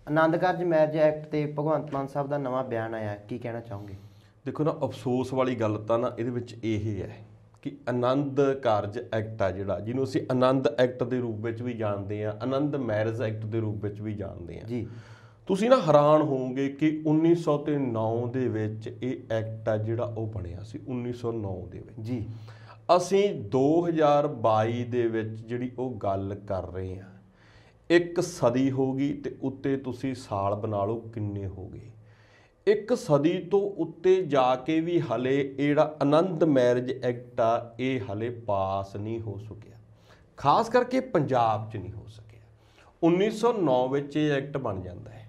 ਆਨੰਦ ਕਾਰਜ ਮੈਰਿਜ ਐਕਟ ਤੇ ਭਗਵੰਤ ਮਾਨ ਸਾਹਿਬ ਦਾ ਨਵਾਂ ਬਿਆਨ ਆਇਆ ਕੀ ਕਹਿਣਾ ਚਾਹੋਗੇ ਦੇਖੋ ਨਾ ਅਫਸੋਸ ਵਾਲੀ ਗੱਲ ਤਾਂ ਨਾ ਇਹਦੇ ਵਿੱਚ ਇਹ ਹੈ ਕਿ ਆਨੰਦ ਕਾਰਜ ਐਕਟ ਆ ਜਿਹੜਾ ਜਿਹਨੂੰ ਅਸੀਂ ਆਨੰਦ ਐਕਟ ਦੇ ਰੂਪ ਵਿੱਚ ਵੀ ਜਾਣਦੇ ਆ ਆਨੰਦ ਮੈਰਿਜ ਐਕਟ ਦੇ ਰੂਪ ਵਿੱਚ ਵੀ ਜਾਣਦੇ ਆ ਜੀ ਤੁਸੀਂ ਨਾ ਹੈਰਾਨ ਹੋਵੋਗੇ ਕਿ 1909 ਦੇ ਵਿੱਚ ਇਹ ਐਕਟ ਆ ਜਿਹੜਾ ਉਹ ਬਣਿਆ ਸੀ 1909 ਦੇ ਵਿੱਚ ਜੀ ਅਸੀਂ 2022 ਦੇ ਵਿੱਚ ਜਿਹੜੀ ਉਹ ਗੱਲ ਕਰ ਰਹੇ ਹਾਂ ਇੱਕ ਸਦੀ ਹੋ ਗਈ ਤੇ ਉੱਤੇ ਤੁਸੀਂ ਸਾਲ ਬਣਾ ਲਓ ਕਿੰਨੇ ਹੋ ਗਏ ਇੱਕ ਸਦੀ ਤੋਂ ਉੱਤੇ ਜਾ ਕੇ ਵੀ ਹਲੇ ਜਿਹੜਾ ਆਨੰਦ ਮੈਰਿਜ ਐਕਟ ਆ ਇਹ ਹਲੇ ਪਾਸ ਨਹੀਂ ਹੋ ਸਕਿਆ ਖਾਸ ਕਰਕੇ ਪੰਜਾਬ 'ਚ ਨਹੀਂ ਹੋ ਸਕਿਆ 1909 ਵਿੱਚ ਇਹ ਐਕਟ ਬਣ ਜਾਂਦਾ ਹੈ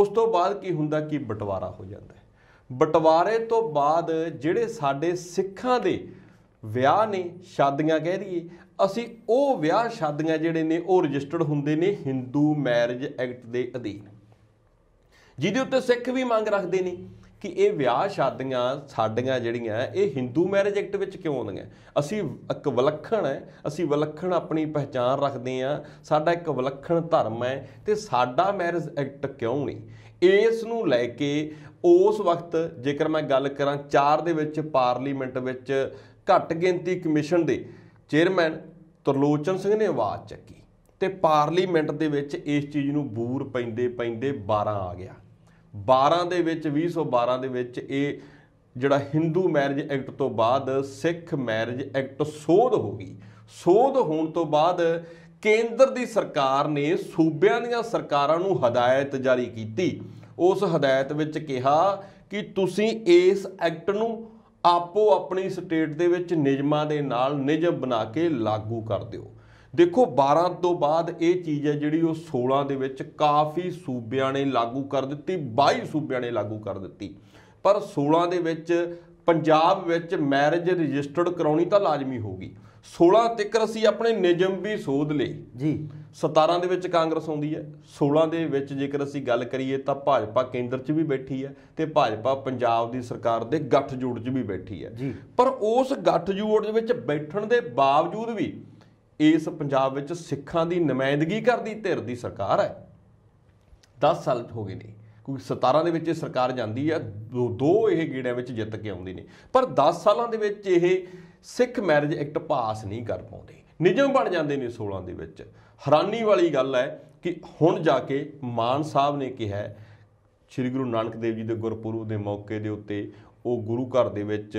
ਉਸ ਤੋਂ ਬਾਅਦ ਕੀ ਹੁੰਦਾ ਕਿ ਬਟਵਾਰਾ ਹੋ ਜਾਂਦਾ ਹੈ ਬਟਵਾਰੇ ਤੋਂ ਬਾਅਦ ਜਿਹੜੇ ਸਾਡੇ ਸਿੱਖਾਂ ਦੇ ਵਿਆਹ ਨੇ ਸ਼ਾਦੀਆਂ ਕਹਿ ਦਈਏ ਅਸੀਂ ਉਹ ਵਿਆਹ ਸ਼ਾਦੀਆਂ ਜਿਹੜੇ ਨੇ ਉਹ ਰਜਿਸਟਰਡ ਹੁੰਦੇ ਨੇ ਹਿੰਦੂ ਮੈਰਿਜ ਐਕਟ ਦੇ ਅਧੀਨ ਜਿਹਦੇ ਉੱਤੇ ਸਿੱਖ ਵੀ ਮੰਗ ਰੱਖਦੇ ਨੇ ਕਿ ਇਹ ਵਿਆਹ ਸ਼ਾਦੀਆਂ ਸਾਡੀਆਂ ਜਿਹੜੀਆਂ ਇਹ ਹਿੰਦੂ ਮੈਰਿਜ ਐਕਟ ਵਿੱਚ ਕਿਉਂ ਆਉਂਦੀਆਂ ਅਸੀਂ ਇੱਕ ਵਿਲੱਖਣ ਹੈ ਅਸੀਂ ਵਿਲੱਖਣ ਆਪਣੀ ਪਹਿਚਾਨ ਰੱਖਦੇ ਆ ਸਾਡਾ ਇੱਕ ਵਿਲੱਖਣ ਧਰਮ ਹੈ ਤੇ ਸਾਡਾ ਮੈਰਿਜ ਐਕਟ ਕਿਉਂ ਨਹੀਂ ਇਸ ਨੂੰ ਲੈ ਕੇ ਉਸ ਵਕਤ ਜੇਕਰ ਮੈਂ ਗੱਲ ਕਰਾਂ 4 ਦੇ ਵਿੱਚ ਪਾਰਲੀਮੈਂਟ ਵਿੱਚ ਘੱਟ ਗਿਣਤੀ ਕਮਿਸ਼ਨ ਦੇ ਚੇਅਰਮੈਨ ਤਰਲੋਚਨ ਸਿੰਘ ਨੇ ਆਵਾਜ਼ ਚੱਕੀ ਤੇ ਪਾਰਲੀਮੈਂਟ ਦੇ ਵਿੱਚ ਇਸ ਚੀਜ਼ ਨੂੰ ਬੂਰ ਪੈਂਦੇ ਪੈਂਦੇ 12 ਆ ਗਿਆ 12 ਦੇ ਵਿੱਚ 2012 ਦੇ ਵਿੱਚ ਇਹ ਜਿਹੜਾ ਹਿੰਦੂ ਮੈਰਿਜ ਐਕਟ ਤੋਂ ਬਾਅਦ ਸਿੱਖ ਮੈਰਿਜ ਐਕਟ ਸੋਧ ਹੋ ਗਈ ਸੋਧ ਹੋਣ ਤੋਂ ਬਾਅਦ ਕੇਂਦਰ ਦੀ ਸਰਕਾਰ ਨੇ ਸੂਬਿਆਂ ਦੀਆਂ ਸਰਕਾਰਾਂ ਨੂੰ ਹਦਾਇਤ ਜਾਰੀ ਕੀਤੀ ਉਸ ਹਦਾਇਤ ਵਿੱਚ ਕਿਹਾ ਕਿ ਤੁਸੀਂ ਇਸ ਐਕਟ ਨੂੰ ਆਪੋ ਆਪਣੀ ਸਟੇਟ ਦੇ ਵਿੱਚ ਨਿਯਮਾਂ ਦੇ ਨਾਲ ਨਿਯਮ ਬਣਾ ਕੇ ਲਾਗੂ ਕਰ ਦਿਓ ਦੇਖੋ 12 ਤੋਂ ਬਾਅਦ ਇਹ ਚੀਜ਼ ਹੈ ਜਿਹੜੀ ਉਹ 16 ਦੇ ਵਿੱਚ ਕਾਫੀ ਸੂਬਿਆਂ ਨੇ ਲਾਗੂ ਕਰ ਦਿੱਤੀ 22 ਸੂਬਿਆਂ ਨੇ ਲਾਗੂ ਕਰ ਦਿੱਤੀ ਪਰ 16 ਦੇ ਵਿੱਚ ਪੰਜਾਬ ਵਿੱਚ ਮੈਰਿਜ ਰਜਿਸਟਰਡ ਕਰਾਉਣੀ ਤਾਂ ਲਾਜ਼ਮੀ ਹੋਗੀ 16 ਤੱਕ ਅਸੀਂ ਆਪਣੇ ਨਿਯਮ ਵੀ ਸੋਧ ਲਏ ਜੀ 17 ਦੇ ਵਿੱਚ ਕਾਂਗਰਸ ਆਉਂਦੀ ਹੈ 16 ਦੇ ਵਿੱਚ ਜੇਕਰ ਅਸੀਂ ਗੱਲ ਕਰੀਏ ਤਾਂ ਭਾਜਪਾ ਕੇਂਦਰ 'ਚ ਵੀ ਬੈਠੀ ਹੈ ਤੇ ਭਾਜਪਾ ਪੰਜਾਬ ਦੀ ਸਰਕਾਰ ਦੇ ਗੱਠਜੋੜ 'ਚ ਵੀ ਬੈਠੀ ਹੈ ਪਰ ਉਸ ਗੱਠਜੋੜ ਦੇ ਵਿੱਚ ਬੈਠਣ ਦੇ ਬਾਵਜੂਦ ਵੀ ਇਸ ਪੰਜਾਬ ਵਿੱਚ ਸਿੱਖਾਂ ਦੀ ਨੁਮਾਇੰਦਗੀ ਕਰਦੀ ਧਿਰ ਦੀ ਸਰਕਾਰ ਹੈ 10 ਸਾਲ ਹੋ ਗਏ ਨੇ ਕਿਉਂਕਿ 17 ਦੇ ਵਿੱਚ ਇਹ ਸਰਕਾਰ ਜਾਂਦੀ ਹੈ ਦੋ ਇਹ ਗੇੜਿਆਂ ਵਿੱਚ ਜਿੱਤ ਕੇ ਆਉਂਦੀ ਨੇ ਪਰ 10 ਸਾਲਾਂ ਦੇ ਵਿੱਚ ਇਹ ਸਿੱਖ ਮੈਰਿਜ ਐਕਟ ਪਾਸ ਨਹੀਂ ਕਰ ਪਾਉਂਦੇ ਨਿਜਮ ਬਣ ਜਾਂਦੇ ਨੇ 16 ਦੇ ਵਿੱਚ ਹੈਰਾਨੀ ਵਾਲੀ ਗੱਲ ਹੈ ਕਿ ਹੁਣ ਜਾ ਕੇ ਮਾਨ ਸਾਹਿਬ ਨੇ ਕਿਹਾ ਸ੍ਰੀ ਗੁਰੂ ਨਾਨਕ ਦੇਵ ਜੀ ਦੇ ਗੁਰਪੁਰਬ ਦੇ ਮੌਕੇ ਦੇ ਉੱਤੇ ਉਹ ਗੁਰੂ ਘਰ ਦੇ ਵਿੱਚ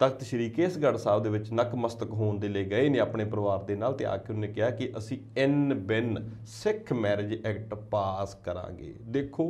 ਤਖਤ ਸ੍ਰੀ ਕੇਸਗੜ੍ਹ ਸਾਹਿਬ ਦੇ ਵਿੱਚ ਨਕਮਸਤਕ ਹੋਣ ਦੇ ਲਈ ਗਏ ਨੇ ਆਪਣੇ ਪਰਿਵਾਰ ਦੇ ਨਾਲ ਤੇ ਆ ਕੇ ਉਹਨੇ ਕਿਹਾ ਕਿ ਅਸੀਂ ਐਨ ਬਿਨ ਸਿੱਖ ਮੈਰਿਜ ਐਕਟ ਪਾਸ ਕਰਾਂਗੇ ਦੇਖੋ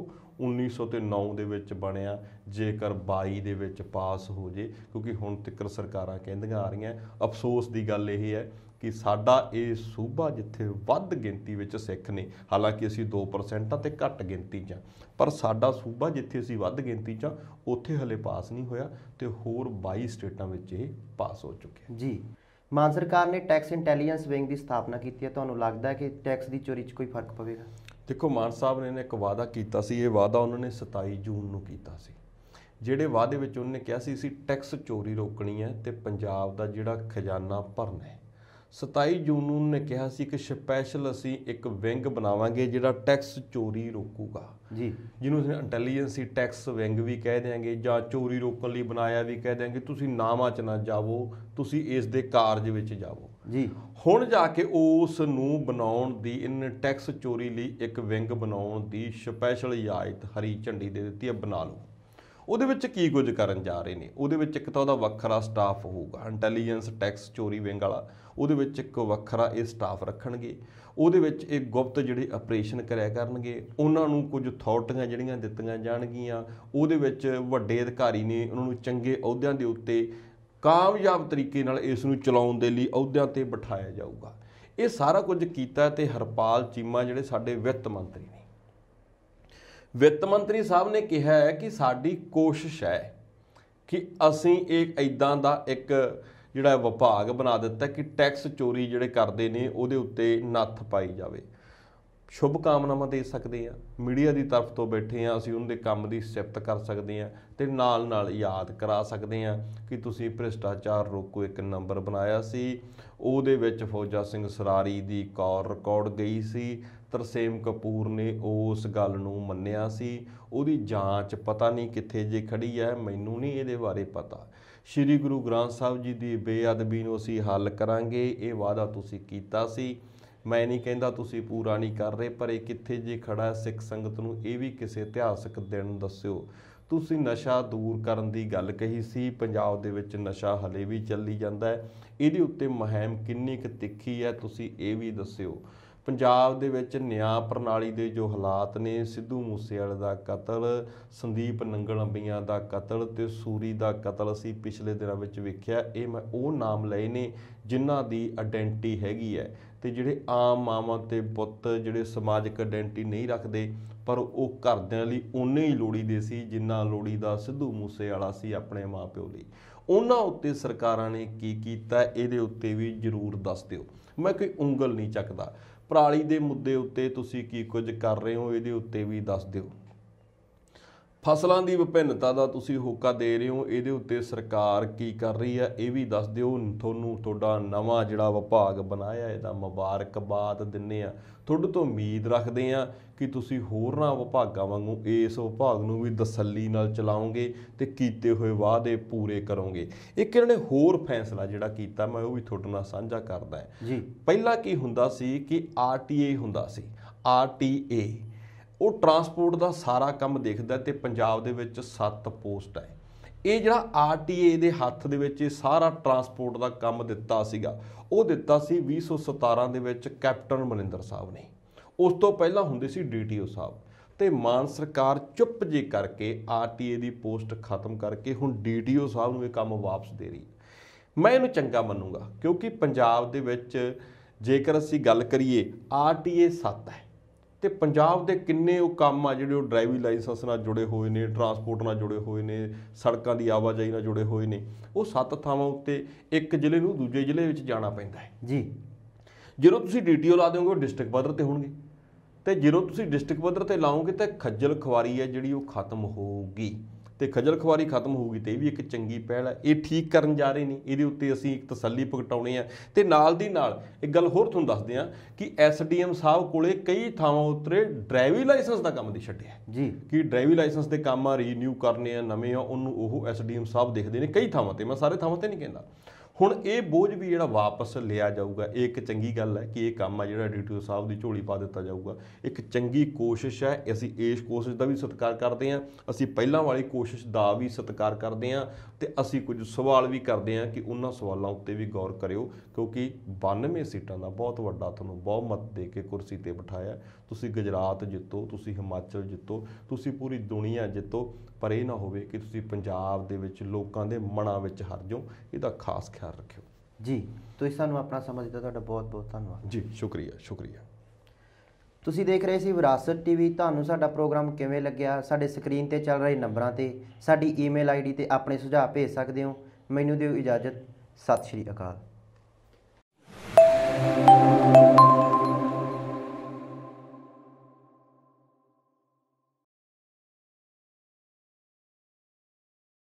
1909 ਦੇ ਵਿੱਚ ਬਣਿਆ ਜੇਕਰ 22 ਦੇ ਵਿੱਚ ਪਾਸ ਹੋ ਜੇ ਕਿਉਂਕਿ ਹੁਣ ਤੱਕ ਸਰਕਾਰਾਂ ਕਹਿੰਦੀਆਂ ਆ ਰਹੀਆਂ ਅਫਸੋਸ ਦੀ ਗੱਲ ਇਹ ਹੈ ਕਿ ਸਾਡਾ ਇਹ ਸੂਬਾ ਜਿੱਥੇ ਵੱਧ ਗਿਣਤੀ ਵਿੱਚ ਸਿੱਖ ਨੇ ਹਾਲਾਂਕਿ ਅਸੀਂ 2% ਤੇ ਘੱਟ ਗਿਣਤੀ 'ਚ ਪਰ ਸਾਡਾ ਸੂਬਾ ਜਿੱਥੇ ਅਸੀਂ ਵੱਧ ਗਿਣਤੀ 'ਚ ਉੱਥੇ ਹਲੇ ਪਾਸ ਨਹੀਂ ਹੋਇਆ ਤੇ ਹੋਰ 22 ਸਟੇਟਾਂ ਵਿੱਚ ਇਹ ਪਾਸ ਹੋ ਚੁੱਕਿਆ ਜੀ ਮਾਨ ਸਰਕਾਰ ਨੇ ਟੈਕਸ ਇੰਟੈਲੀਜੈਂਸ ਵਿੰਗ ਦੀ ਸਥਾਪਨਾ ਕੀਤੀ ਹੈ ਤੁਹਾਨੂੰ ਲੱਗਦਾ ਹੈ ਕਿ ਟੈਕਸ ਦੀ ਚੋਰੀ 'ਚ ਕੋਈ ਫਰਕ ਪਵੇਗਾ ਦੇਖੋ ਮਾਨ ਸਾਹਿਬ ਨੇ ਇੱਕ ਵਾਅਦਾ ਕੀਤਾ ਸੀ ਇਹ ਵਾਅਦਾ ਉਹਨਾਂ ਨੇ 27 ਜੂਨ ਨੂੰ ਕੀਤਾ ਸੀ ਜਿਹੜੇ ਵਾਅਦੇ ਵਿੱਚ ਉਹਨੇ ਕਿਹਾ ਸੀ ਅਸੀਂ ਟੈਕਸ ਚੋਰੀ ਰੋਕਣੀ ਹੈ ਤੇ ਪੰਜਾਬ ਦਾ ਜਿਹੜਾ ਖਜ਼ਾਨਾ ਭਰਨਾ ਹੈ 27 ਜੂਨ ਨੂੰ ਨੇ ਕਿਹਾ ਸੀ ਕਿ ਸਪੈਸ਼ਲ ਅਸੀਂ ਇੱਕ ਵਿੰਗ ਬਣਾਵਾਂਗੇ ਜਿਹੜਾ ਟੈਕਸ ਚੋਰੀ ਰੋਕੂਗਾ ਜੀ ਜਿਹਨੂੰ ਅਸੀਂ ਇੰਟੈਲੀਜੈਂਸੀ ਟੈਕਸ ਵਿੰਗ ਵੀ ਕਹਿ ਦਿਆਂਗੇ ਜਾਂ ਚੋਰੀ ਰੋਕਣ ਲਈ ਬਣਾਇਆ ਵੀ ਕਹਿ ਦਿਆਂਗੇ ਤੁਸੀਂ ਨਾਮਾਂ 'ਚ ਨਾ ਜਾਵੋ ਤੁਸੀਂ ਇਸ ਦੇ ਕਾਰਜ ਵਿੱਚ ਜਾਵੋ ਜੀ ਹੁਣ ਜਾ ਕੇ ਉਸ ਨੂੰ ਬਣਾਉਣ ਦੀ ਇਨ ਟੈਕਸ ਚੋਰੀ ਲਈ ਇੱਕ ਵਿੰਗ ਬਣਾਉਣ ਦੀ ਸਪੈਸ਼ਲ ਇਜਾਜ਼ਤ ਹਰੀ ਝੰਡੀ ਦੇ ਦਿੱਤੀ ਹੈ ਬਣਾ ਲਓ ਉਹਦੇ ਵਿੱਚ ਕੀ ਕੁਝ ਕਰਨ ਜਾ ਰਹੇ ਨੇ ਉਹਦੇ ਵਿੱਚ ਇੱਕ ਤਾਂ ਉਹਦਾ ਵੱਖਰਾ ਸਟਾਫ ਹੋਊਗਾ ਇੰਟੈਲੀਜੈਂਸ ਟੈਕਸ ਚੋਰੀ ਵਿੰਗ ਵਾਲਾ ਉਹਦੇ ਵਿੱਚ ਇੱਕ ਵੱਖਰਾ ਇਹ ਸਟਾਫ ਰੱਖਣਗੇ ਉਹਦੇ ਵਿੱਚ ਇਹ ਗੁਪਤ ਜਿਹੜੇ ਆਪਰੇਸ਼ਨ ਕਰਿਆ ਕਰਨਗੇ ਉਹਨਾਂ ਨੂੰ ਕੁਝ ਅਥਾਰਟੀਆਂ ਜਿਹੜੀਆਂ ਦਿੱਤੀਆਂ ਜਾਣਗੀਆਂ ਉਹਦੇ ਵਿੱਚ ਵੱਡੇ ਅਧਿਕਾਰੀ ਨੇ ਉਹਨਾਂ ਨੂੰ ਚੰਗੇ ਅਹੁਦਿਆਂ ਦੇ ਉੱਤੇ ਕਾਮਯਾਬ ਤਰੀਕੇ ਨਾਲ ਇਸ ਨੂੰ ਚਲਾਉਣ ਦੇ ਲਈ ਅਹੁਦਿਆਂ ਤੇ ਬਿਠਾਇਆ ਜਾਊਗਾ ਇਹ ਸਾਰਾ ਕੁਝ ਕੀਤਾ ਤੇ ਹਰਪਾਲ ਚੀਮਾ ਜਿਹੜੇ ਸਾਡੇ ਵਿੱਤ ਮੰਤਰੀ ਨੇ ਵਿੱਤ ਮੰਤਰੀ ਸਾਹਿਬ ਨੇ ਕਿਹਾ ਹੈ ਕਿ ਸਾਡੀ ਕੋਸ਼ਿਸ਼ ਹੈ ਕਿ ਅਸੀਂ ਇੱਕ ਐਦਾਂ ਦਾ ਇੱਕ ਜਿਹੜਾ ਵਿਭਾਗ ਬਣਾ ਦਿੱਤਾ ਕਿ ਟੈਕਸ ਚੋਰੀ ਜਿਹੜੇ ਕਰਦੇ ਨੇ ਉਹਦੇ ਉੱਤੇ ਨੱਥ ਪਾਈ ਜਾਵੇ ਸ਼ੁਭ ਕਾਮਨਾਵਾਂ ਦੇ ਸਕਦੇ ਆ ਮੀਡੀਆ ਦੀ ਤਰਫ ਤੋਂ ਬੈਠੇ ਆ ਅਸੀਂ ਉਹਨਾਂ ਦੇ ਕੰਮ ਦੀ ਸਿਫਤ ਕਰ ਸਕਦੇ ਆ ਤੇ ਨਾਲ ਨਾਲ ਯਾਦ ਕਰਾ ਸਕਦੇ ਆ ਕਿ ਤੁਸੀਂ ਭ੍ਰਿਸ਼ਟਾਚਾਰ ਰੋਕੋ ਇੱਕ ਨੰਬਰ ਬਣਾਇਆ ਸੀ ਉਹਦੇ ਵਿੱਚ ਫੌਜਾ ਸਿੰਘ ਸਰਾਰੀ ਦੀ ਕਾਲ ਰਿਕਾਰਡ ਗਈ ਸੀ ਤਰਸੇਮ ਕਪੂਰ ਨੇ ਉਸ ਗੱਲ ਨੂੰ ਮੰਨਿਆ ਸੀ ਉਹਦੀ ਜਾਂਚ ਪਤਾ ਨਹੀਂ ਕਿੱਥੇ ਜੇ ਖੜੀ ਹੈ ਮੈਨੂੰ ਨਹੀਂ ਇਹਦੇ ਬਾਰੇ ਪਤਾ ਸ੍ਰੀ ਗੁਰੂ ਗ੍ਰੰਥ ਸਾਹਿਬ ਜੀ ਦੀ ਬੇਅਦਬੀ ਨੂੰ ਅਸੀਂ ਹੱਲ ਕਰਾਂਗੇ ਇਹ ਵਾਅਦਾ ਤੁਸੀਂ ਕੀਤਾ ਸੀ ਮੈਂ ਨਹੀਂ ਕਹਿੰਦਾ ਤੁਸੀਂ ਪੂਰਾ ਨਹੀਂ ਕਰ ਰਹੇ ਪਰ ਇਹ ਕਿੱਥੇ ਜੇ ਖੜਾ ਸਿੱਖ ਸੰਗਤ ਨੂੰ ਇਹ ਵੀ ਕਿਸੇ ਇਤਿਹਾਸਕ ਦਿਨ ਦੱਸਿਓ ਤੁਸੀਂ ਨਸ਼ਾ ਦੂਰ ਕਰਨ ਦੀ ਗੱਲ ਕਹੀ ਸੀ ਪੰਜਾਬ ਦੇ ਵਿੱਚ ਨਸ਼ਾ ਹਲੇ ਵੀ ਚੱਲੀ ਜਾਂਦਾ ਹੈ ਇਹਦੇ ਉੱਤੇ ਮਹਿਮ ਕਿੰਨੀ ਕੁ ਤਿੱਖੀ ਹੈ ਤੁਸੀਂ ਇਹ ਵੀ ਦੱਸਿਓ ਪੰਜਾਬ ਦੇ ਵਿੱਚ ਨਿਆਂ ਪ੍ਰਣਾਲੀ ਦੇ ਜੋ ਹਾਲਾਤ ਨੇ ਸਿੱਧੂ ਮੂਸੇਵਾਲੇ ਦਾ ਕਤਲ ਸੰਦੀਪ ਨੰਗਲੰਬੀਆਂ ਦਾ ਕਤਲ ਤੇ ਸੂਰੀ ਦਾ ਕਤਲ ਅਸੀਂ ਪਿਛਲੇ ਦਿਨਾਂ ਵਿੱਚ ਵੇਖਿਆ ਇਹ ਮੈਂ ਉਹ ਨਾਮ ਲਏ ਨੇ ਜਿਨ੍ਹਾਂ ਦੀ ਆਇਡੈਂਟੀ ਹੈਗੀ ਹੈ ਤੇ ਜਿਹੜੇ ਆਮ ਮਾਮਾ ਤੇ ਪੁੱਤ ਜਿਹੜੇ ਸਮਾਜਿਕ ਆਇਡੈਂਟੀ ਨਹੀਂ ਰੱਖਦੇ ਪਰ ਉਹ ਘਰਦਿਆਂ ਲਈ ਉਨੇ ਹੀ ਲੋੜੀ ਦੇ ਸੀ ਜਿੰਨਾ ਦਾ ਸਿੱਧੂ ਮੂਸੇਵਾਲਾ ਸੀ ਆਪਣੇ ਮਾਪਿਓ ਲਈ ਉਹਨਾਂ ਉੱਤੇ ਸਰਕਾਰਾਂ ਨੇ ਕੀ ਕੀਤਾ ਇਹਦੇ ਉੱਤੇ ਵੀ ਜ਼ਰੂਰ ਦੱਸ ਦਿਓ ਮੈਂ ਕੋਈ ਉਂਗਲ ਨਹੀਂ ਚੱਕਦਾ ਪਰਾਲੀ ਦੇ ਮੁੱਦੇ ਉੱਤੇ ਤੁਸੀਂ ਕੀ ਕੁਝ ਕਰ ਰਹੇ ਹੋ ਇਹਦੇ ਉੱਤੇ ਵੀ ਦੱਸ ਦਿਓ ਫਸਲਾਂ ਦੀ ਵਿਭਿੰਨਤਾ ਦਾ ਤੁਸੀਂ ਹੋਕਾ ਦੇ ਰਹੇ ਹੋ ਇਹਦੇ ਉੱਤੇ ਸਰਕਾਰ ਕੀ ਕਰ ਰਹੀ ਹੈ ਇਹ ਵੀ ਦੱਸ ਦਿਓ ਤੁਹਾਨੂੰ ਤੁਹਾਡਾ ਨਵਾਂ ਜਿਹੜਾ ਵਿਭਾਗ ਬਣਾਇਆ ਇਹਦਾ ਮੁਬਾਰਕਬਾਦ ਦਿੰਨੇ ਆ ਤੁਹਾਡੇ ਤੋਂ ਉਮੀਦ ਰੱਖਦੇ ਆ ਕਿ ਤੁਸੀਂ ਹੋਰਨਾਂ ਵਿਭਾਗਾਂ ਵਾਂਗੂ ਇਸ ਵਿਭਾਗ ਨੂੰ ਵੀ ਦਸੱਲੀ ਨਾਲ ਚਲਾਉਂਗੇ ਤੇ ਕੀਤੇ ਹੋਏ ਵਾਅਦੇ ਪੂਰੇ ਕਰੋਗੇ ਇੱਕ ਇਹਨਾਂ ਨੇ ਹੋਰ ਫੈਸਲਾ ਜਿਹੜਾ ਕੀਤਾ ਮੈਂ ਉਹ ਵੀ ਤੁਹਾਡੇ ਨਾਲ ਸਾਂਝਾ ਕਰਦਾ ਜੀ ਪਹਿਲਾਂ ਕੀ ਹੁੰਦਾ ਸੀ ਕਿ ਆਰਟੀਏ ਹੁੰਦਾ ਸੀ ਆਰਟੀਏ ਉਹ ਟਰਾਂਸਪੋਰਟ ਦਾ ਸਾਰਾ ਕੰਮ ਦੇਖਦਾ ਤੇ ਪੰਜਾਬ ਦੇ ਵਿੱਚ 7 ਪੋਸਟ ਹੈ ਇਹ ਜਿਹੜਾ ਆਰਟੀਏ ਦੇ ਹੱਥ ਦੇ ਵਿੱਚ ਇਹ ਸਾਰਾ ਟਰਾਂਸਪੋਰਟ ਦਾ ਕੰਮ ਦਿੱਤਾ ਸੀਗਾ ਉਹ ਦਿੱਤਾ ਸੀ 2017 ਦੇ ਵਿੱਚ ਕੈਪਟਨ ਮਨਿੰਦਰ ਸਾਹਿਬ ਨੇ ਉਸ ਤੋਂ ਪਹਿਲਾਂ ਹੁੰਦੇ ਸੀ ਡੀਟੀਓ ਸਾਹਿਬ ਤੇ ਮਾਨ ਸਰਕਾਰ ਚੁੱਪ ਜੇ ਕਰਕੇ ਆਰਟੀਏ ਦੀ ਪੋਸਟ ਖਤਮ ਕਰਕੇ ਹੁਣ ਡੀਟੀਓ ਸਾਹਿਬ ਨੂੰ ਇਹ ਕੰਮ ਵਾਪਸ ਦੇ ਰਹੀ ਮੈਂ ਇਹਨੂੰ ਚੰਗਾ ਮੰਨੂਗਾ ਕਿਉਂਕਿ ਪੰਜਾਬ ਦੇ ਵਿੱਚ ਜੇਕਰ ਅਸੀਂ ਗੱਲ ਕਰੀਏ ਆਰਟੀਏ 7 ਹੈ ਤੇ ਪੰਜਾਬ ਦੇ ਕਿੰਨੇ ਉਹ ਕੰਮ ਆ ਜਿਹੜੇ ਉਹ ਡਰਾਈਵਿੰਗ ਲਾਇਸੈਂਸ ਨਾਲ ਜੁੜੇ ਹੋਏ ਨੇ ਟਰਾਂਸਪੋਰਟ ਨਾਲ ਜੁੜੇ ਹੋਏ ਨੇ ਸੜਕਾਂ ਦੀ ਆਵਾਜਾਈ ਨਾਲ ਜੁੜੇ ਹੋਏ ਨੇ ਉਹ ਸੱਤ ਥਾਵਾਂ ਉੱਤੇ ਇੱਕ ਜ਼ਿਲ੍ਹੇ ਨੂੰ ਦੂਜੇ ਜ਼ਿਲ੍ਹੇ ਵਿੱਚ ਜਾਣਾ ਪੈਂਦਾ ਹੈ ਜੀ ਜਦੋਂ ਤੁਸੀਂ ਡੀਟੀਓ ਲਾ ਦਿਓਗੇ ਉਹ ਡਿਸਟ੍ਰਿਕਟ ਪੱਧਰ ਤੇ ਹੋਣਗੇ ਤੇ ਜਦੋਂ ਤੁਸੀਂ ਡਿਸਟ੍ਰਿਕਟ ਪੱਧਰ ਤੇ ਲਾਓਗੇ ਤਾਂ ਖੱਜਲ ਖਵਾਰੀ ਹੈ ਜਿਹੜੀ ਉਹ ਖਤਮ ਹੋਊਗੀ ਤੇ ਖਜਲ ਖਵਾਰੀ ਖਤਮ ਹੋਊਗੀ ਤੇ ਇਹ ਵੀ ਇੱਕ ਚੰਗੀ ਪਹਿਲ ਹੈ ਇਹ ਠੀਕ ਕਰਨ ਜਾ ਰਹੇ ਨੇ ਇਹਦੇ ਉੱਤੇ ਅਸੀਂ ਇੱਕ ਤਸੱਲੀ ਪਕਟਾਉਣੀ ਆ ਤੇ ਨਾਲ ਦੀ ਨਾਲ ਇੱਕ ਗੱਲ ਹੋਰ ਤੁਹਾਨੂੰ ਦੱਸਦੇ ਆ ਕਿ ਐਸਡੀਐਮ ਸਾਹਿਬ ਕੋਲੇ ਕਈ ਥਾਵਾਂ ਉੱਤੇ ਡਰਾਈਵਿੰਗ ਲਾਇਸੈਂਸ ਦਾ ਕੰਮ ਦੀ ਛੱਡਿਆ ਜੀ ਕਿ ਡਰਾਈਵਿੰਗ ਲਾਇਸੈਂਸ ਦੇ ਕੰਮ ਆ ਰੀਨਿਊ ਕਰਨੇ ਆ ਨਵੇਂ ਆ ਉਹਨੂੰ ਉਹ ਐਸਡੀਐਮ ਸਾਹਿਬ ਦੇਖਦੇ ਨੇ ਕਈ ਥਾਵਾਂ ਤੇ ਮੈਂ ਸਾਰੇ ਥਾਵਾਂ ਤੇ ਨਹੀਂ ਕਹਿੰਦਾ ਹੁਣ ਇਹ ਬੋਝ ਵੀ ਜਿਹੜਾ ਵਾਪਸ ਲਿਆ ਜਾਊਗਾ ਇਹ ਇੱਕ ਚੰਗੀ ਗੱਲ ਹੈ ਕਿ ਇਹ ਕੰਮ ਆ ਜਿਹੜਾ ਡੀਟੀਓ ਸਾਹਿਬ ਦੀ ਝੋਲੀ ਪਾ ਦਿੱਤਾ ਜਾਊਗਾ ਇੱਕ ਚੰਗੀ ਕੋਸ਼ਿਸ਼ ਹੈ ਅਸੀਂ ਇਸ ਕੋਸ਼ਿਸ਼ ਦਾ ਵੀ ਸਤਿਕਾਰ ਕਰਦੇ ਹਾਂ ਅਸੀਂ ਪਹਿਲਾਂ ਵਾਲੀ ਕੋਸ਼ਿਸ਼ ਦਾ ਵੀ ਸਤਿਕਾਰ ਕਰਦੇ ਹਾਂ ਤੇ ਅਸੀਂ ਕੁਝ ਸਵਾਲ ਵੀ ਕਰਦੇ ਹਾਂ ਕਿ ਉਹਨਾਂ ਸਵਾਲਾਂ ਉੱਤੇ ਵੀ ਗੌਰ ਕਰਿਓ ਕਿਉਂਕਿ 92 ਸੀਟਾਂ ਦਾ ਬਹੁਤ ਵੱਡਾ ਤੁਹਾਨੂੰ ਮਤ ਦੇ ਕੇ ਕੁਰਸੀ ਤੇ ਬਿਠਾਇਆ ਤੁਸੀਂ ਗੁਜਰਾਤ ਜਿੱਤੋ ਤੁਸੀਂ ਹਿਮਾਚਲ ਜਿੱਤੋ ਤੁਸੀਂ ਪੂਰੀ ਦੁਨੀਆ ਜਿੱਤੋ ਪਰ ਇਹ ਨਾ ਹੋਵੇ ਕਿ ਤੁਸੀਂ ਪੰਜਾਬ ਦੇ ਵਿੱਚ ਲੋਕਾਂ ਦੇ ਮਨਾਂ ਵਿੱਚ ਹਰ ਜਾਓ ਇਹਦਾ ਖਾਸ ਖਿਆਲ ਰੱਖਿਓ ਜੀ ਤੁਸੀਂ ਸਾਨੂੰ ਆਪਣਾ ਦਿੱਤਾ ਤੁਹਾਡਾ ਬਹੁਤ ਬਹੁਤ ਧੰਨਵਾਦ ਜੀ ਸ਼ੁਕਰੀਆ ਸ਼ੁਕਰੀਆ ਤੁਸੀਂ ਦੇਖ ਰਹੇ ਸੀ ਵਿਰਾਸਤ ਟੀਵੀ ਤੁਹਾਨੂੰ ਸਾਡਾ ਪ੍ਰੋਗਰਾਮ ਕਿਵੇਂ ਲੱਗਿਆ ਸਾਡੇ ਸਕਰੀਨ ਤੇ ਚੱਲ ਰਹੇ ਨੰਬਰਾਂ ਤੇ ਸਾਡੀ ਈਮੇਲ ਆਈਡੀ ਤੇ ਆਪਣੇ ਸੁਝਾਅ ਭੇਜ ਸਕਦੇ ਹੋ ਮੈਨੂੰ ਦਿਓ ਇਜਾਜ਼ਤ ਸਤਿ ਸ਼੍ਰੀ ਅਕਾਲ